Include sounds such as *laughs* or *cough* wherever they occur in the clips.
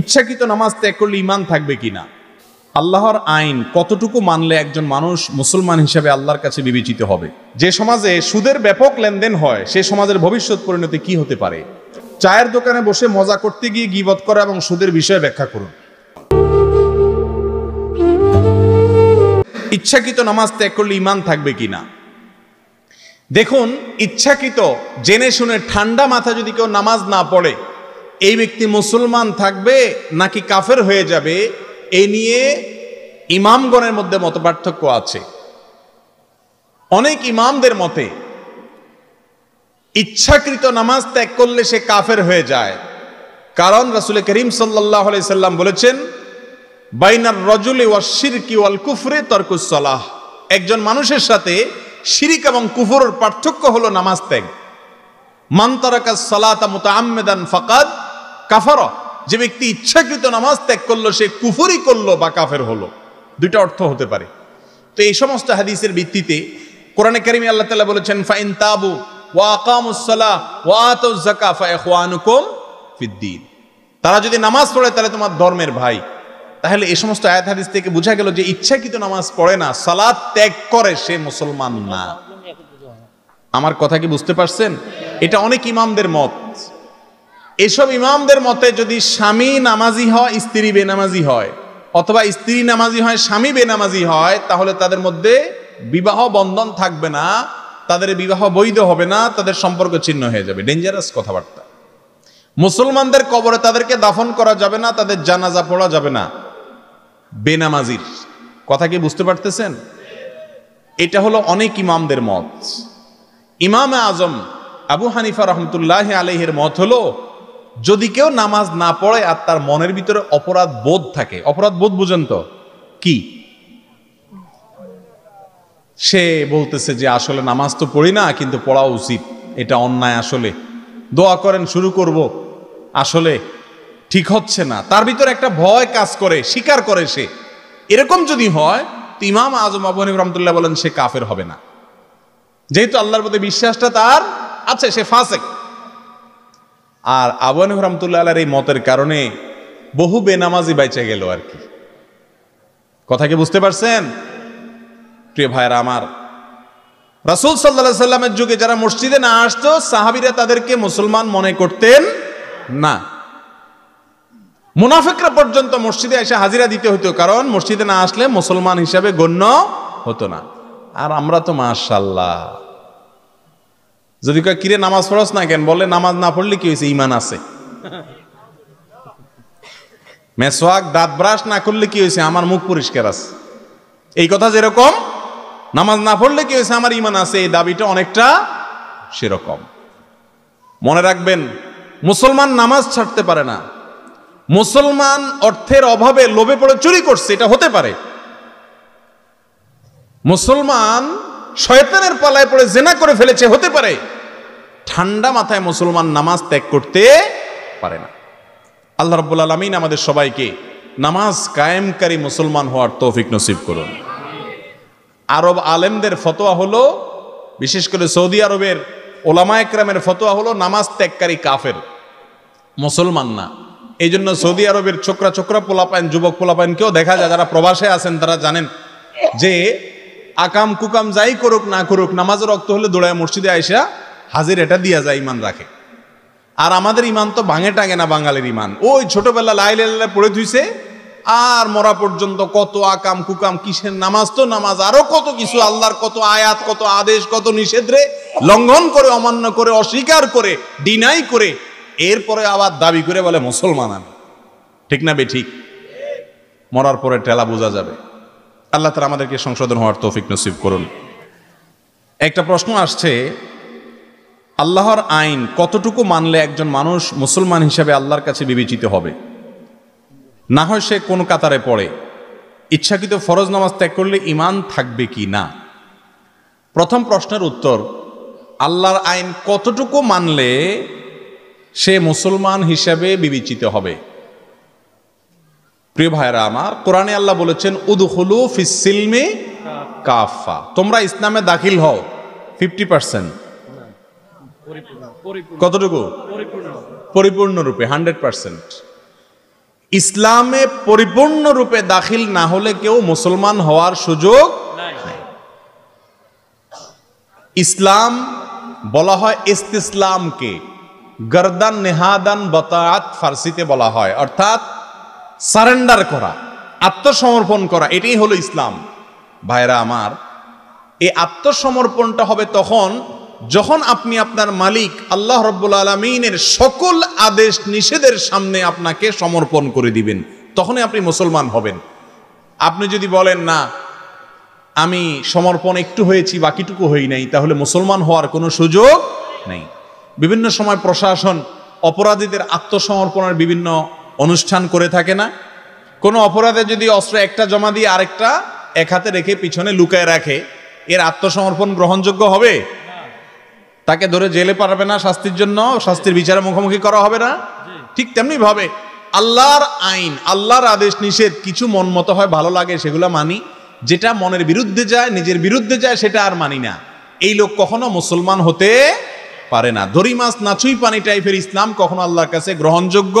ইচ্ছাকৃত নামাজ ত্যাগ করলে ইমান থাকবে কি না আল্লাহর আইন কতটুকু মানলে একজন মানুষ মুসলমান হিসেবে আল্লাহর কাছে বিবেচিত হবে যে সমাজে সুদের ব্যাপক লেনদেন হয় সে সমাজের ভবিষ্যৎ পরিণতি কি হতে পারে চায়ের দোকানে বসে মজা করতে গিয়ে গিবত করা এবং সুদের বিষয়ে ব্যাখ্যা করুন ইচ্ছাকৃত নামাজ ত্যাগ করলে ইমান থাকবে কি না দেখুন ইচ্ছাকৃত জেনে শুনে ঠান্ডা মাথা যদি কেউ নামাজ না পড়ে এই ব্যক্তি মুসলমান থাকবে নাকি কাফের হয়ে যাবে এ নিয়ে ইমামগণের মধ্যে মত পার্থক্য আছে অনেক ইমামদের মতে ইচ্ছাকৃত নামাজ ত্যাগ করলে সে কাফের হয়ে যায় কারণ রাসুল করিম সাল্লাহ সাল্লাম বলেছেন বাইনার রজুলি ওয়া কি ওয়াল কুফরে তর্কুসলাহ একজন মানুষের সাথে শিরিক এবং কুফরের পার্থক্য হলো নামাজ ত্যাগ মান্তারাকা সালাতা আহমেদান ফাকাদ কাফার যে ব্যক্তি ইচ্ছাকৃত নামাজ ত্যাগ করলো সে কুফরি করলো বা কাফের হলো দুইটা অর্থ হতে পারে তো এই সমস্ত হাদিসের ভিত্তিতে কোরআনে কারিমি আল্লাহ তালা বলেছেন ফাইন তাবু তারা যদি নামাজ পড়ে তাহলে তোমার ধর্মের ভাই তাহলে এই সমস্ত আয়াত হাদিস থেকে বোঝা গেল যে ইচ্ছাকৃত নামাজ পড়ে না সালাদ ত্যাগ করে সে মুসলমান না আমার কথা কি বুঝতে পারছেন এটা অনেক ইমামদের মত এসব ইমামদের মতে যদি স্বামী নামাজি হয় স্ত্রী বেনামাজি হয় অথবা স্ত্রী নামাজি হয় স্বামী বেনামাজি হয় তাহলে তাদের মধ্যে বিবাহ বন্ধন থাকবে না তাদের বিবাহ বৈধ হবে না তাদের সম্পর্ক ছিন্ন হয়ে যাবে ডেঞ্জারাস কথাবার্তা মুসলমানদের কবরে তাদেরকে দাফন করা যাবে না তাদের জানাজা পড়া যাবে না বেনামাজির কথা কি বুঝতে পারতেছেন এটা হলো অনেক ইমামদের মত ইমাম আজম আবু হানিফা রহমতুল্লাহ আলহের মত হলো যদি কেউ নামাজ না পড়ে আর তার মনের ভিতরে অপরাধ বোধ থাকে অপরাধ বোধ বুঝেন তো কি সে বলতেছে যে আসলে নামাজ তো পড়ি না কিন্তু পড়া উচিত এটা অন্যায় আসলে দোয়া করেন শুরু করব আসলে ঠিক হচ্ছে না তার ভিতরে একটা ভয় কাজ করে স্বীকার করে সে এরকম যদি হয় তো ইমাম আজম আবু রহমতুল্লাহ বলেন সে কাফের হবে না যেহেতু আল্লাহর প্রতি বিশ্বাসটা তার আছে সে ফাঁসে আর আবুয়ান রহমতুল্লাহ আলার এই মতের কারণে বহু বেনামাজি বাইচে গেল আর কি কথা কি বুঝতে পারছেন প্রিয় ভাইয়েরা আমার রাসুল সাল্লা সাল্লামের যুগে যারা মসজিদে না আসতো সাহাবিরা তাদেরকে মুসলমান মনে করতেন না মুনাফিকরা পর্যন্ত মসজিদে এসে হাজিরা দিতে হতো কারণ মসজিদে না আসলে মুসলমান হিসাবে গণ্য হতো না আর আমরা তো মাশাল্লাহ যদি কয় কিরে নামাজ পড়স না কেন বলে নামাজ না পড়লে কি হয়েছে ইমান আছে *laughs* মেসোয়াক দাঁত ব্রাশ না করলে কি হয়েছে আমার মুখ পরিষ্কার আছে এই কথা যেরকম নামাজ না পড়লে কি হয়েছে আমার ইমান আছে এই দাবিটা অনেকটা সেরকম মনে রাখবেন মুসলমান নামাজ ছাড়তে পারে না মুসলমান অর্থের অভাবে লোভে পড়ে চুরি করছে এটা হতে পারে মুসলমান শয়তানের পালায় পড়ে জেনা করে ফেলেছে হতে পারে ঠান্ডা মাথায় মুসলমান নামাজ ত্যাগ করতে পারে না আল্লাহ রব্বুল আলমিন আমাদের সবাইকে নামাজ কায়েমকারী মুসলমান হওয়ার তৌফিক নসিব করুন আরব আলেমদের ফতোয়া হলো বিশেষ করে সৌদি আরবের ওলামা একরামের ফতোয়া হলো নামাজ ত্যাগকারী কাফের মুসলমান না এই জন্য সৌদি আরবের ছোকরা ছোকরা পোলাপাইন যুবক কেউ দেখা যায় যারা প্রবাসে আছেন তারা জানেন যে আকাম কুকাম যাই করুক না করুক নামাজের রক্ত হলে দৌড়ায় মসজিদে আইসা হাজির এটা দিয়া যায় ইমান রাখে আর আমাদের ইমান তো ভাঙে টাঙে না বাঙালির ইমান ওই ছোটবেলা লাই লাইলে পড়ে ধুইছে আর মরা পর্যন্ত কত আকাম কুকাম কিসের নামাজ তো নামাজ আরো কত কিছু আল্লাহর কত আয়াত কত আদেশ কত নিষেধরে লঙ্ঘন করে অমান্য করে অস্বীকার করে ডিনাই করে এরপরে আবার দাবি করে বলে মুসলমান আমি ঠিক না বে ঠিক মরার পরে টেলা বোঝা যাবে আল্লাহ তারা আমাদেরকে সংশোধন হওয়ার তৌফিক নসিব করুন একটা প্রশ্ন আসছে আল্লাহর আইন কতটুকু মানলে একজন মানুষ মুসলমান হিসেবে আল্লাহর কাছে বিবেচিত হবে না হয় সে কোন কাতারে পড়ে ইচ্ছাকৃত ফরজ নামাজ ত্যাগ করলে ইমান থাকবে কি না প্রথম প্রশ্নের উত্তর আল্লাহর আইন কতটুকু মানলে সে মুসলমান হিসেবে বিবেচিত হবে প্রিয় ভাইরা আমার কোরআনে আল্লাহ বলেছেন উদহুলু ফিসিলমে কাফা তোমরা ইসলামে দাখিল হও ফিফটি পার্সেন্ট কতটুকু পরিপূর্ণরূপে হান্ড্রেড পার্সেন্ট ইসলামে পরিপূর্ণরূপে দাখিল না হলে কেউ মুসলমান হওয়ার সুযোগ ইসলাম বলা হয় ইস্তিসলামকে গর্দান নেহাদান বতাত ফার্সিতে বলা হয় অর্থাৎ সারেন্ডার করা আত্মসমর্পণ করা এটাই হলো ইসলাম ভাইরা আমার এই আত্মসমর্পণটা হবে তখন যখন আপনি আপনার মালিক আল্লাহ রব্বুল আলমিনের সকল আদেশ নিষেধের সামনে আপনাকে সমর্পণ করে দিবেন তখনই আপনি মুসলমান হবেন আপনি যদি বলেন না আমি সমর্পণ একটু হয়েছি বাকিটুকু হই নাই তাহলে মুসলমান হওয়ার কোনো সুযোগ নেই বিভিন্ন সময় প্রশাসন অপরাধীদের আত্মসমর্পণের বিভিন্ন অনুষ্ঠান করে থাকে না কোনো অপরাধে যদি অস্ত্র একটা জমা দিয়ে আরেকটা এক হাতে রেখে পিছনে লুকায় রাখে এর আত্মসমর্পণ গ্রহণযোগ্য হবে তাকে ধরে জেলে পারবে না শাস্তির জন্য শাস্তির বিচারে মুখোমুখি করা হবে না ঠিক তেমনি ভাবে আল্লাহর আইন আল্লাহর আদেশ নিষেধ কিছু মন মতো হয় ভালো লাগে সেগুলো মানি যেটা মনের বিরুদ্ধে যায় নিজের বিরুদ্ধে যায় সেটা আর মানি না এই লোক কখনো মুসলমান হতে পারে না দড়ি মাছ নাচুই পানি টাইপের ইসলাম কখনো আল্লাহর কাছে গ্রহণযোগ্য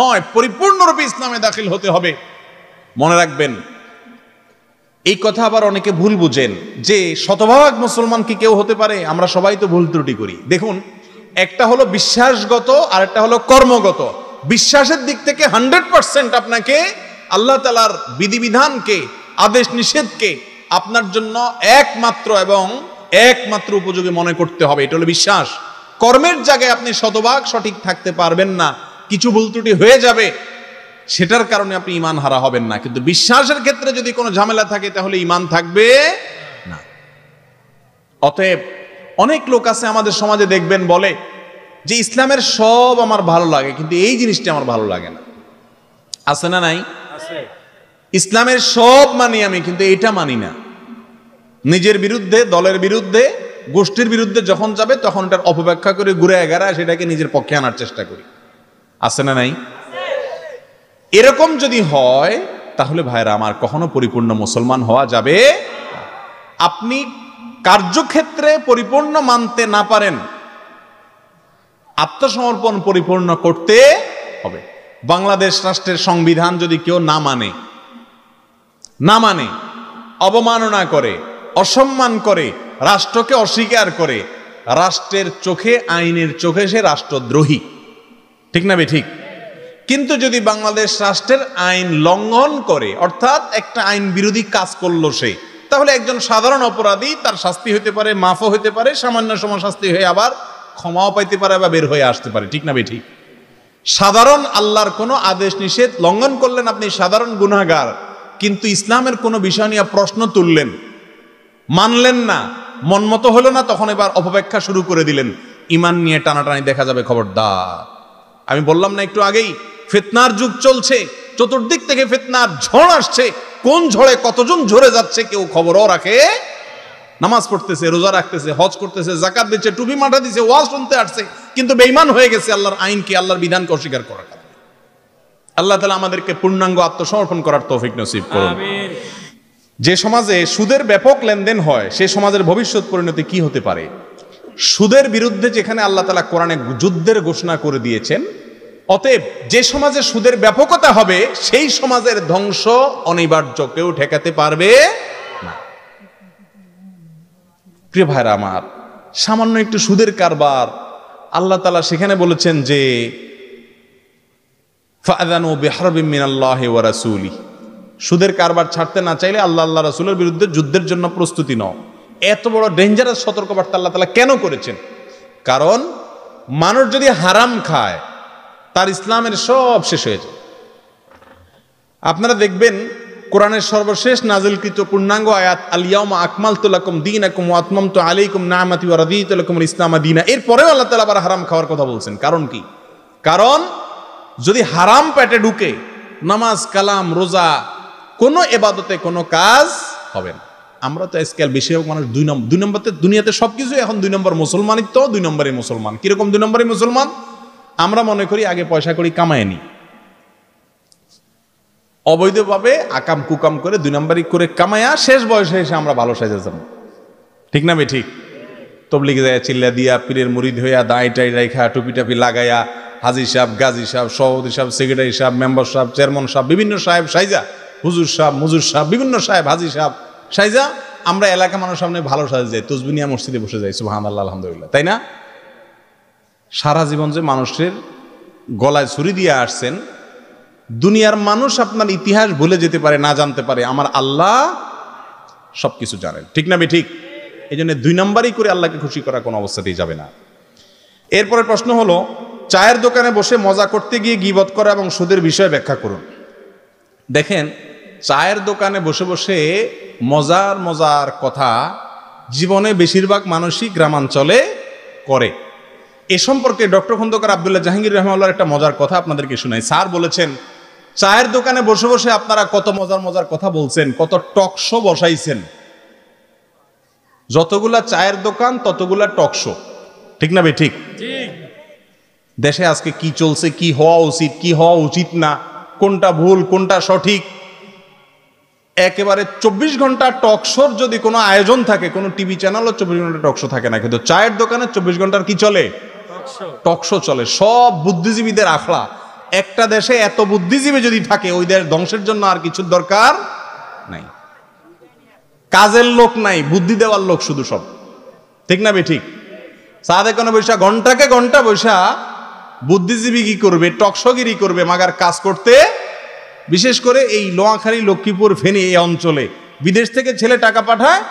নয় পরিপূর্ণরূপে ইসলামে দাখিল হতে হবে মনে রাখবেন এই কথা আবার অনেকে ভুল বুঝেন যে শতভাগ মুসলমান কি কেউ হতে পারে আমরা সবাই তো ভুল ত্রুটি করি দেখুন একটা হলো বিশ্বাসগত আর একটা হলো কর্মগত বিশ্বাসের দিক থেকে হান্ড্রেড পার্সেন্ট আপনাকে আল্লাহ তালার বিধিবিধানকে আদেশ নিষেধকে আপনার জন্য একমাত্র এবং একমাত্র উপযোগী মনে করতে হবে এটা হলো বিশ্বাস কর্মের জায়গায় আপনি শতভাগ সঠিক থাকতে পারবেন না কিছু ভুল ত্রুটি হয়ে যাবে সেটার কারণে আপনি ইমান হারা হবেন না কিন্তু বিশ্বাসের ক্ষেত্রে যদি কোনো ঝামেলা থাকে তাহলে ইমান থাকবে না অতএব অনেক লোক আছে আমাদের সমাজে দেখবেন বলে যে ইসলামের সব আমার ভালো লাগে কিন্তু এই জিনিসটি আমার ভালো লাগে না আছে না নাই ইসলামের সব মানি আমি কিন্তু এটা মানি না নিজের বিরুদ্ধে দলের বিরুদ্ধে গোষ্ঠীর বিরুদ্ধে যখন যাবে তখন এটার অপব্যাখ্যা করে ঘুরে এগারা সেটাকে নিজের পক্ষে আনার চেষ্টা করি আছে না নাই এরকম যদি হয় তাহলে ভাইরা আমার কখনো পরিপূর্ণ মুসলমান হওয়া যাবে আপনি কার্যক্ষেত্রে পরিপূর্ণ মানতে না পারেন আত্মসমর্পণ পরিপূর্ণ করতে হবে বাংলাদেশ রাষ্ট্রের সংবিধান যদি কেউ না মানে না মানে অবমাননা করে অসম্মান করে রাষ্ট্রকে অস্বীকার করে রাষ্ট্রের চোখে আইনের চোখে সে রাষ্ট্রদ্রোহী ঠিক না বে ঠিক কিন্তু যদি বাংলাদেশ রাষ্ট্রের আইন লঙ্ঘন করে অর্থাৎ একটা আইন বিরোধী কাজ করলো সে তাহলে একজন সাধারণ অপরাধী তার শাস্তি হতে পারে মাফও হতে পারে সামান্য সময় শাস্তি হয়ে আবার ক্ষমাও পাইতে পারে বা বের হয়ে আসতে পারে ঠিক না বেঠি সাধারণ আল্লাহর কোনো আদেশ নিষেধ লঙ্ঘন করলেন আপনি সাধারণ গুনাগার কিন্তু ইসলামের কোনো বিষয় নিয়ে প্রশ্ন তুললেন মানলেন না মনমতো হলো না তখন এবার অপব্যাখ্যা শুরু করে দিলেন ইমান নিয়ে টানাটানি দেখা যাবে খবরদার আমি বললাম না একটু আগেই ফেতনার যুগ চলছে চতুর্দিক থেকে ফেতনার ঝড় আসছে কোন ঝড়ে কতজন ঝরে যাচ্ছে কেউ খবরও রাখে নামাজ পড়তেছে রোজা রাখতেছে হজ করতেছে জাকাত দিচ্ছে টুপি মাঠা দিচ্ছে ওয়াজ শুনতে আসছে কিন্তু বেইমান হয়ে গেছে আল্লাহর আইনকে আল্লাহর বিধানকে অস্বীকার করার কারণে আল্লাহ তালা আমাদেরকে পূর্ণাঙ্গ আত্মসমর্পণ করার তৌফিক নসিব করুন যে সমাজে সুদের ব্যাপক লেনদেন হয় সে সমাজের ভবিষ্যৎ পরিণতি কি হতে পারে সুদের বিরুদ্ধে যেখানে আল্লাহ তালা কোরআনে যুদ্ধের ঘোষণা করে দিয়েছেন অতএব যে সমাজে সুদের ব্যাপকতা হবে সেই সমাজের ধ্বংস অনিবার্য কেউ ঠেকাতে পারবে না প্রিয় ভাইরা আমার সামান্য একটু সুদের কারবার আল্লাহ তালা সেখানে বলেছেন যে ফাদানু বেহারবিম মিনাল্লাহ ওয়ারাসুলি সুদের কারবার ছাড়তে না চাইলে আল্লাহ আল্লাহ রাসুলের বিরুদ্ধে যুদ্ধের জন্য প্রস্তুতি নাও এত বড় ডেঞ্জারাস সতর্কবার্তা আল্লাহ তালা কেন করেছেন কারণ মানুষ যদি হারাম খায় তার ইসলামের সব শেষ হয়ে যায় আপনারা দেখবেন কোরআনের সর্বশেষ নাজিলকৃত পূর্ণাঙ্গ আয়াত আলিয়াউমা আকমাল তুলাকুম দিন আকুম আতমাম তো আলাইকুম নামাতি ওয়ারাদি তুলাকুম ইসলামা দিনা এরপরেও আল্লাহ তালা আবার হারাম খাওয়ার কথা বলছেন কারণ কি কারণ যদি হারাম পেটে ঢুকে নামাজ কালাম রোজা কোনো এবাদতে কোনো কাজ হবে না আমরা তো আজকাল বেশিরভাগ মানুষ দুই নম্বর দুই নম্বরতে দুনিয়াতে সব কিছু এখন দুই নম্বর মুসলমানই তো দুই নম্বরে মুসলমান কিরকম দুই নম্বরে মুসলমান আমরা মনে করি আগে পয়সা করি কামায় নি অবৈধভাবে আকাম কুকাম করে দুই নম্বরই করে কামায়া শেষ বয়সে এসে আমরা ভালো সাজে যাব ঠিক না ঠিক তবলিগে যায় চিল্লা দিয়া পীরের মুড়িদ হইয়া দাঁড়ি টাই রাইখা টুপি টাপি লাগাইয়া হাজির সাহেব গাজী সাহেব সভাপতি সাহেব সেক্রেটারি সাহেব মেম্বার সাহেব চেয়ারম্যান সাহেব বিভিন্ন সাহেব সাইজা হুজুর সাহেব মুজুর সাহেব বিভিন্ন সাহেব হাজি সাহেব সাইজা আমরা এলাকা মানুষ সামনে ভালো সাজে যাই তসবিনিয়া মসজিদে বসে যাই সুহান আল্লাহ আলহামদুলিল্লাহ তাই না সারা জীবন যে মানুষের গলায় ছুরি দিয়ে আসছেন দুনিয়ার মানুষ আপনার ইতিহাস ভুলে যেতে পারে না জানতে পারে আমার আল্লাহ সব কিছু জানেন ঠিক না ঠিক এই জন্য দুই নম্বরই করে আল্লাহকে খুশি করা কোনো অবস্থাতেই যাবে না এরপরে প্রশ্ন হলো চায়ের দোকানে বসে মজা করতে গিয়ে গিবত করা এবং সুদের বিষয়ে ব্যাখ্যা করুন দেখেন চায়ের দোকানে বসে বসে মজার মজার কথা জীবনে বেশিরভাগ মানুষই গ্রামাঞ্চলে করে এ সম্পর্কে ডক্টর খন্দকার আবদুল্লাহ জাহাঙ্গীর রহমাল্লার একটা মজার কথা আপনাদেরকে শুনাই স্যার বলেছেন চায়ের দোকানে বসে বসে আপনারা কত মজার মজার কথা বলছেন কত টকশো বসাইছেন যতগুলা চায়ের দোকান ততগুলা টকশো ঠিক না ভাই ঠিক দেশে আজকে কি চলছে কি হওয়া উচিত কি হওয়া উচিত না কোনটা ভুল কোনটা সঠিক একেবারে চব্বিশ ঘন্টা টকশোর যদি কোনো আয়োজন থাকে কোনো টিভি চ্যানেলও চব্বিশ ঘন্টা টকশো থাকে না কিন্তু চায়ের দোকানে চব্বিশ ঘন্টার কি চলে টকশো চলে সব বুদ্ধিজীবীদের আখড়া একটা দেশে এত বুদ্ধিজীবী যদি থাকে ওই দেশ ধ্বংসের জন্য আর কিছু দরকার নাই কাজের লোক নাই বুদ্ধি দেওয়ার লোক শুধু সব ঠিক না বে ঠিক সাদে কোনো বৈশা ঘন্টাকে ঘন্টা বৈশা বুদ্ধিজীবী কি করবে টকশগিরি করবে মাগার কাজ করতে বিশেষ করে এই লোয়াখালী লক্ষ্মীপুর ফেনী এই অঞ্চলে বিদেশ থেকে ছেলে টাকা পাঠায়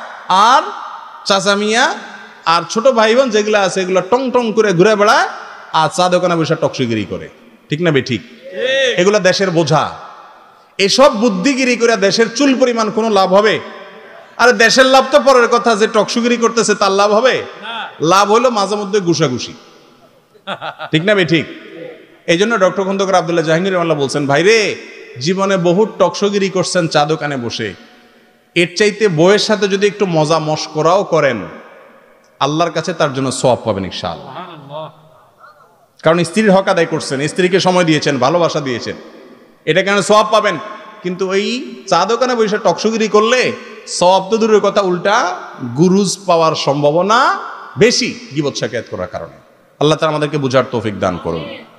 আর চাচামিয়া আর ছোট ভাই বোন যেগুলো আছে এগুলো টং টং করে ঘুরে বেড়ায় আর চা দোকানে বসে টকসিগিরি করে ঠিক না বে ঠিক এগুলো দেশের বোঝা এসব বুদ্ধিগিরি করে দেশের চুল পরিমাণ কোনো লাভ হবে আর দেশের লাভ তো পরের কথা যে টকসুগিরি করতেছে তার লাভ হবে লাভ হলো মাঝে মধ্যে গুসাগুসি ঠিক না বে ঠিক এই জন্য ডক্টর খন্দকার আবদুল্লাহ জাহাঙ্গীর মাল্লা বলছেন ভাইরে জীবনে বহু টকসগিরি করছেন চা দোকানে বসে এর চাইতে বইয়ের সাথে যদি একটু মজা মশ করাও করেন আল্লাহর কাছে তার জন্য সব পাবেন ইশাল কারণ স্ত্রীর হক আদায় করছেন স্ত্রীকে সময় দিয়েছেন ভালোবাসা দিয়েছেন এটা কেন সব পাবেন কিন্তু ওই চা দোকানে বসে টকসুগিরি করলে সব তো দূরের কথা উল্টা গুরুজ পাওয়ার সম্ভাবনা বেশি গিবৎ সাকায়াত করার কারণে আল্লাহ তারা আমাদেরকে বুঝার তৌফিক দান করুন